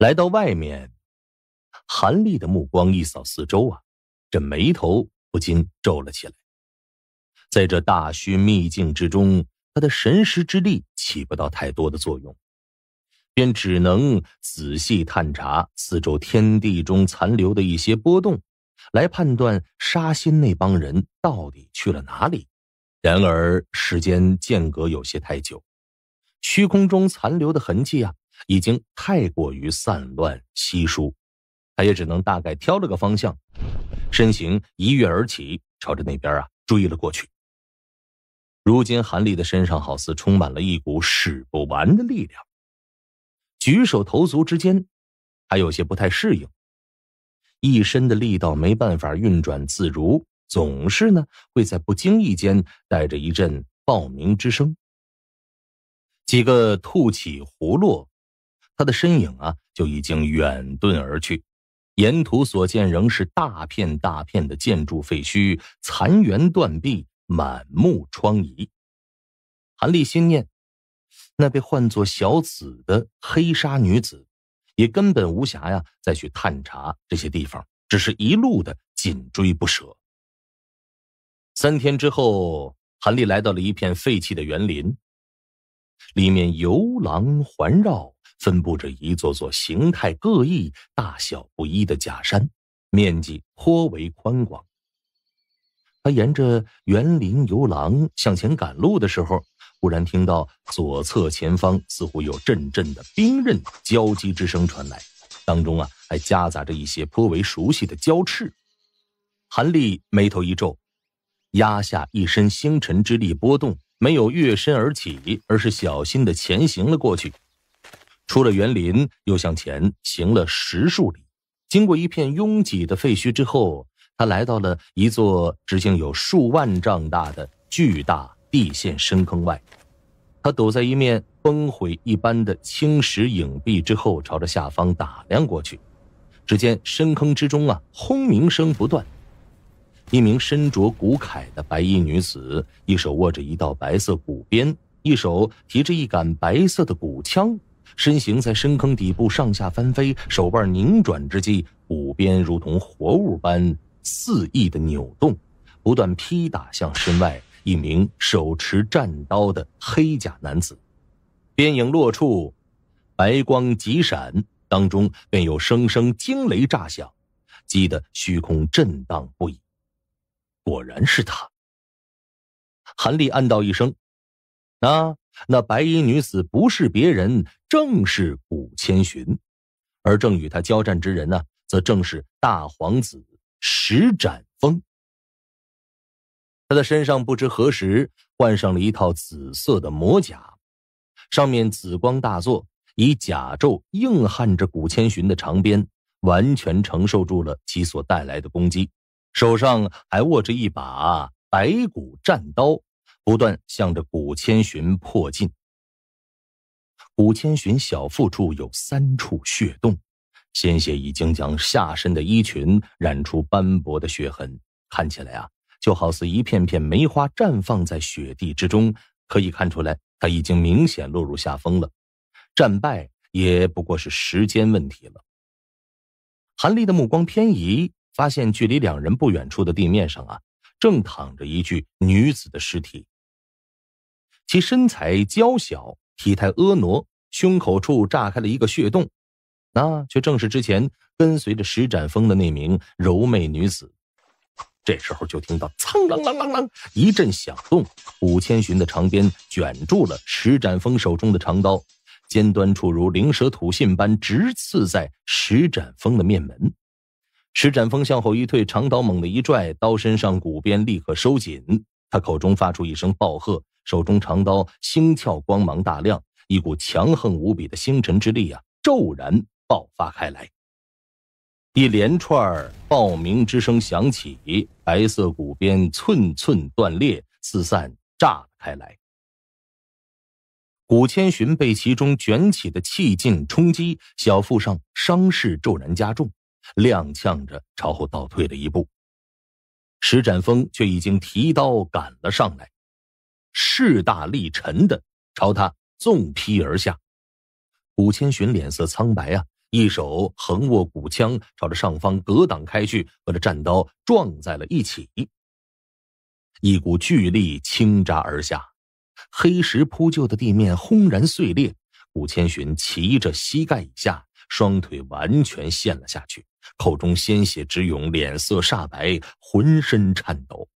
来到外面，韩立的目光一扫四周啊，这眉头不禁皱了起来。在这大虚秘境之中，他的神识之力起不到太多的作用，便只能仔细探查四周天地中残留的一些波动，来判断杀心那帮人到底去了哪里。然而时间间隔有些太久，虚空中残留的痕迹啊。已经太过于散乱稀疏，他也只能大概挑了个方向，身形一跃而起，朝着那边啊追了过去。如今韩立的身上好似充满了一股使不完的力量，举手投足之间还有些不太适应，一身的力道没办法运转自如，总是呢会在不经意间带着一阵爆鸣之声，几个吐起胡落。他的身影啊，就已经远遁而去，沿途所见仍是大片大片的建筑废墟、残垣断壁，满目疮痍。韩立心念，那被唤作小紫的黑纱女子，也根本无暇呀再去探查这些地方，只是一路的紧追不舍。三天之后，韩立来到了一片废弃的园林，里面游廊环绕。分布着一座座形态各异、大小不一的假山，面积颇为宽广。他沿着园林游廊向前赶路的时候，忽然听到左侧前方似乎有阵阵的兵刃交击之声传来，当中啊还夹杂着一些颇为熟悉的交翅。韩立眉头一皱，压下一身星辰之力波动，没有跃身而起，而是小心的前行了过去。出了园林，又向前行了十数里，经过一片拥挤的废墟之后，他来到了一座直径有数万丈大的巨大地陷深坑外。他躲在一面崩毁一般的青石影壁之后，朝着下方打量过去。只见深坑之中啊，轰鸣声不断。一名身着古铠的白衣女子，一手握着一道白色骨鞭，一手提着一杆白色的骨枪。身形在深坑底部上下翻飞，手腕拧转之际，五鞭如同活物般肆意的扭动，不断劈打向身外一名手持战刀的黑甲男子。鞭影落处，白光急闪，当中便有声声惊雷炸响，激得虚空震荡不已。果然是他！韩立暗道一声：“啊！”那白衣女子不是别人，正是古千寻，而正与他交战之人呢，则正是大皇子石展风。他的身上不知何时换上了一套紫色的魔甲，上面紫光大作，以甲胄硬汉着古千寻的长鞭，完全承受住了其所带来的攻击，手上还握着一把白骨战刀。不断向着古千寻迫近，古千寻小腹处有三处血洞，鲜血已经将下身的衣裙染出斑驳的血痕，看起来啊，就好似一片片梅花绽放在雪地之中。可以看出来，他已经明显落入下风了，战败也不过是时间问题了。韩立的目光偏移，发现距离两人不远处的地面上啊，正躺着一具女子的尸体。其身材娇小，体态婀娜，胸口处炸开了一个血洞，那却正是之前跟随着石展峰的那名柔媚女子。这时候就听到“嘡啷啷啷啷”一阵响动，五千寻的长鞭卷住了石展峰手中的长刀，尖端处如灵蛇吐信般直刺在石展峰的面门。石展峰向后一退，长刀猛地一拽，刀身上骨鞭立刻收紧，他口中发出一声暴喝。手中长刀星窍光芒大亮，一股强横无比的星辰之力啊，骤然爆发开来。一连串爆鸣之声响起，白色骨鞭寸寸断裂，四散炸了开来。古千寻被其中卷起的气劲冲击，小腹上伤势骤然加重，踉跄着朝后倒退了一步。石展峰却已经提刀赶了上来。势大力沉的朝他纵劈而下，古千寻脸色苍白啊，一手横握古枪，朝着上方格挡开去，和这战刀撞在了一起。一股巨力倾轧而下，黑石铺就的地面轰然碎裂，古千寻骑着膝盖以下，双腿完全陷了下去，口中鲜血直涌，脸色煞白，浑身颤抖。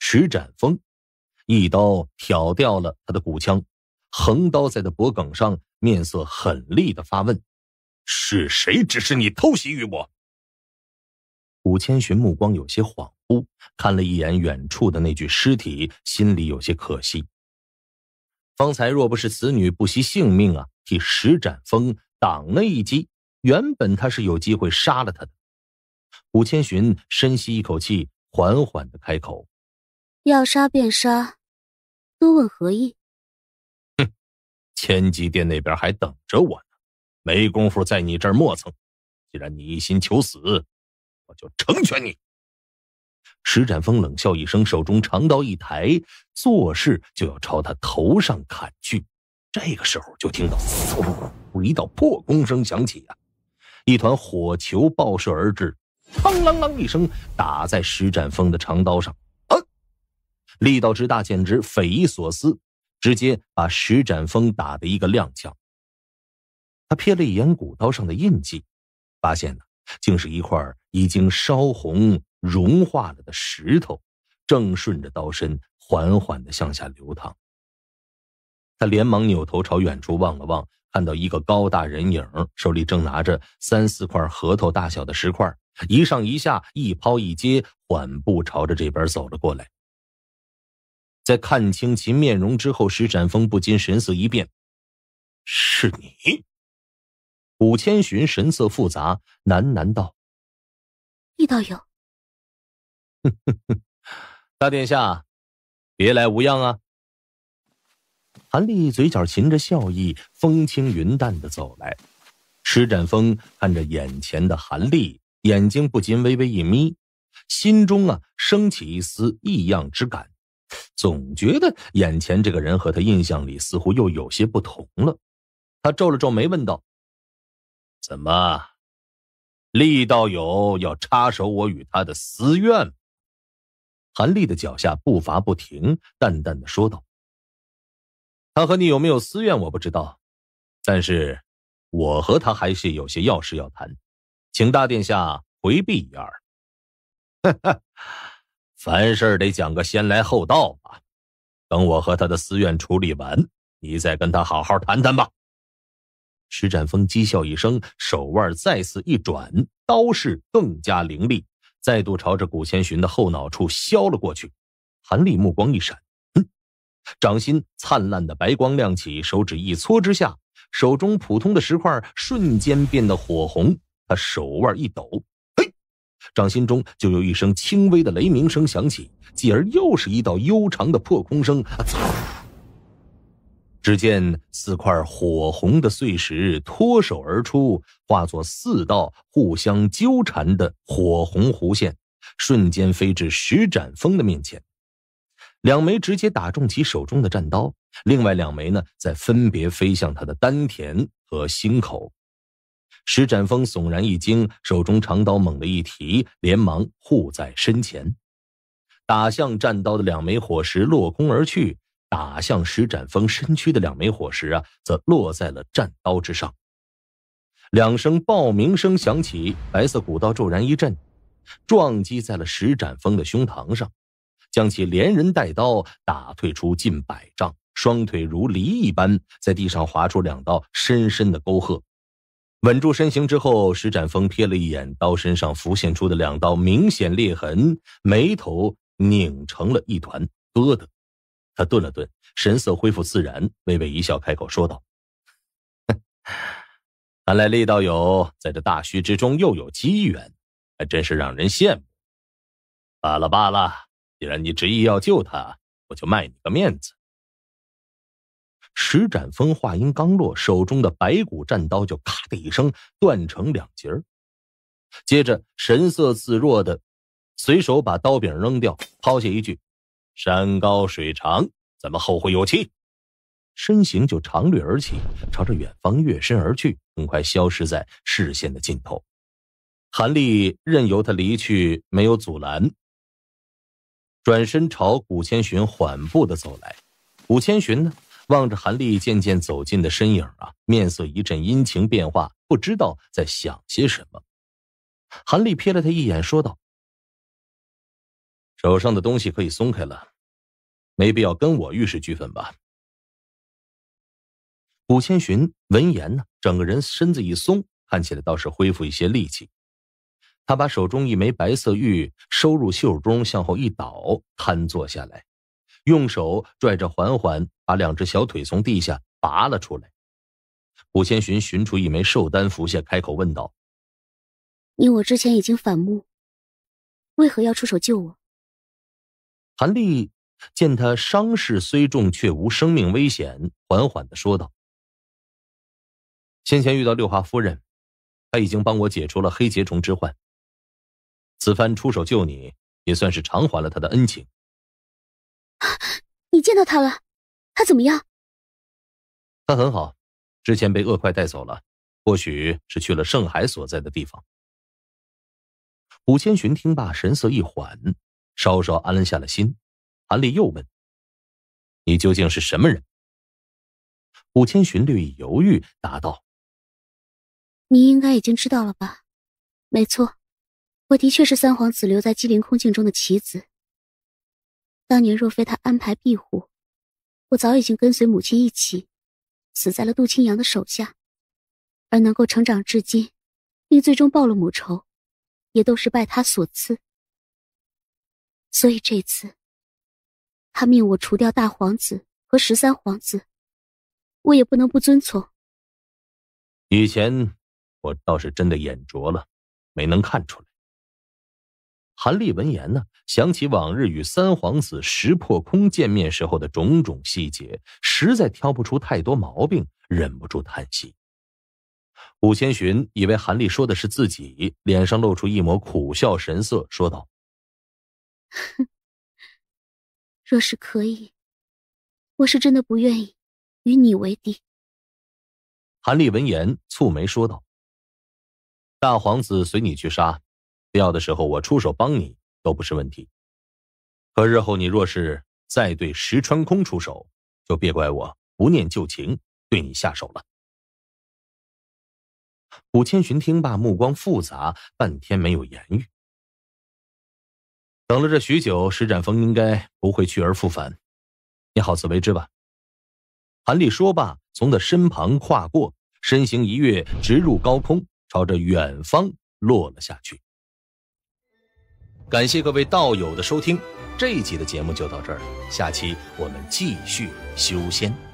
石展风。一刀挑掉了他的骨腔，横刀在他脖颈上，面色狠厉的发问：“是谁指使你偷袭于我？”古千寻目光有些恍惚，看了一眼远处的那具尸体，心里有些可惜。方才若不是此女不惜性命啊，替石展风挡了一击，原本他是有机会杀了他的。古千寻深吸一口气，缓缓的开口：“要杀便杀。”多问何意？哼，千机殿那边还等着我呢，没工夫在你这儿磨蹭。既然你一心求死，我就成全你。石展风冷笑一声，手中长刀一抬，作势就要朝他头上砍去。这个时候，就听到嗖一道破空声响起啊，一团火球爆射而至，砰啷啷一声，打在石展风的长刀上。力道之大，简直匪夷所思，直接把石展峰打得一个踉跄。他瞥了一眼骨刀上的印记，发现呢，竟是一块已经烧红、融化了的石头，正顺着刀身缓缓的向下流淌。他连忙扭头朝远处望了望，看到一个高大人影，手里正拿着三四块核桃大小的石块，一上一下，一抛一接，缓步朝着这边走了过来。在看清其面容之后，石展峰不禁神色一变：“是你。”武千寻神色复杂，喃喃道：“易道友。”“大殿下，别来无恙啊。”韩立嘴角噙着笑意，风轻云淡的走来。石展峰看着眼前的韩立，眼睛不禁微微一眯，心中啊升起一丝异样之感。总觉得眼前这个人和他印象里似乎又有些不同了，他皱了皱眉问道：“怎么，厉道友要插手我与他的私怨？”韩立的脚下步伐不停，淡淡的说道：“他和你有没有私怨我不知道，但是我和他还是有些要事要谈，请大殿下回避一二。”哈哈。凡事得讲个先来后到嘛。等我和他的私怨处理完，你再跟他好好谈谈吧。施展风讥笑一声，手腕再次一转，刀势更加凌厉，再度朝着古千寻的后脑处削了过去。韩立目光一闪，嗯，掌心灿烂的白光亮起，手指一搓之下，手中普通的石块瞬间变得火红。他手腕一抖。掌心中就有一声轻微的雷鸣声响起，继而又是一道悠长的破空声。只见四块火红的碎石脱手而出，化作四道互相纠缠的火红弧线，瞬间飞至石展峰的面前。两枚直接打中其手中的战刀，另外两枚呢，在分别飞向他的丹田和心口。石展锋悚然一惊，手中长刀猛的一提，连忙护在身前。打向战刀的两枚火石落空而去，打向石展锋身躯的两枚火石啊，则落在了战刀之上。两声爆鸣声响起，白色古刀骤然一震，撞击在了石展锋的胸膛上，将其连人带刀打退出近百丈，双腿如犁一般在地上划出两道深深的沟壑。稳住身形之后，石展峰瞥了一眼刀身上浮现出的两道明显裂痕，眉头拧成了一团。疙瘩。他顿了顿，神色恢复自然，微微一笑，开口说道：“看来厉道友在这大墟之中又有机缘，还真是让人羡慕。罢了罢了，既然你执意要救他，我就卖你个面子。”石展风话音刚落，手中的白骨战刀就咔的一声断成两截儿，接着神色自若的，随手把刀柄扔掉，抛下一句：“山高水长，咱们后会有期。”身形就长掠而起，朝着远方跃身而去，很快消失在视线的尽头。韩立任由他离去，没有阻拦，转身朝古千寻缓步的走来。古千寻呢？望着韩立渐渐走近的身影啊，面色一阵阴晴变化，不知道在想些什么。韩立瞥了他一眼，说道：“手上的东西可以松开了，没必要跟我玉石俱焚吧。”古千寻闻言呢，整个人身子一松，看起来倒是恢复一些力气。他把手中一枚白色玉收入袖中，向后一倒，瘫坐下来。用手拽着，缓缓把两只小腿从地下拔了出来。古千寻寻出一枚寿丹服下，开口问道：“你我之前已经反目，为何要出手救我？”韩立见他伤势虽重，却无生命危险，缓缓的说道：“先前遇到六花夫人，她已经帮我解除了黑结虫之患。此番出手救你，也算是偿还了他的恩情。”你见到他了，他怎么样？他很好，之前被恶怪带走了，或许是去了圣海所在的地方。古千寻听罢，神色一缓，稍稍安下了心。韩立又问：“你究竟是什么人？”古千寻略一犹豫，答道：“你应该已经知道了吧？没错，我的确是三皇子留在机灵空境中的棋子。”当年若非他安排庇护，我早已经跟随母亲一起死在了杜清扬的手下。而能够成长至今，并最终报了母仇，也都是拜他所赐。所以这次，他命我除掉大皇子和十三皇子，我也不能不遵从。以前我倒是真的眼拙了，没能看出来。韩立闻言呢，想起往日与三皇子石破空见面时候的种种细节，实在挑不出太多毛病，忍不住叹息。武千寻以为韩立说的是自己，脸上露出一抹苦笑神色，说道：“若是可以，我是真的不愿意与你为敌。”韩立闻言蹙眉说道：“大皇子随你去杀。”要的时候我出手帮你都不是问题，可日后你若是再对石川空出手，就别怪我不念旧情对你下手了。古千寻听罢，目光复杂，半天没有言语。等了这许久，石展风应该不会去而复返，你好自为之吧。韩立说罢，从他身旁跨过，身形一跃，直入高空，朝着远方落了下去。感谢各位道友的收听，这一集的节目就到这儿，下期我们继续修仙。